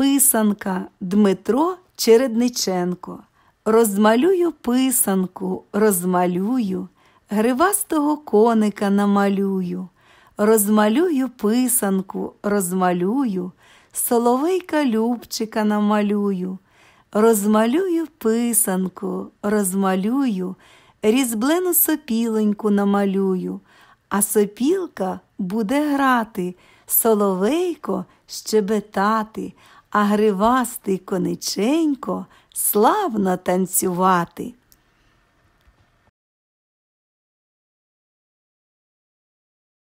Писанка Дмитро Чередниченко. Розмалюю писанку, розмалюю, гривастого коника намалюю, розмалюю писанку, розмалюю, соловейка Любчика намалюю, розмалюю писанку, розмалюю, різблену сопілоньку намалюю, а сопілка буде грати, соловейко щебетати а гривастий конеченько славно танцювати.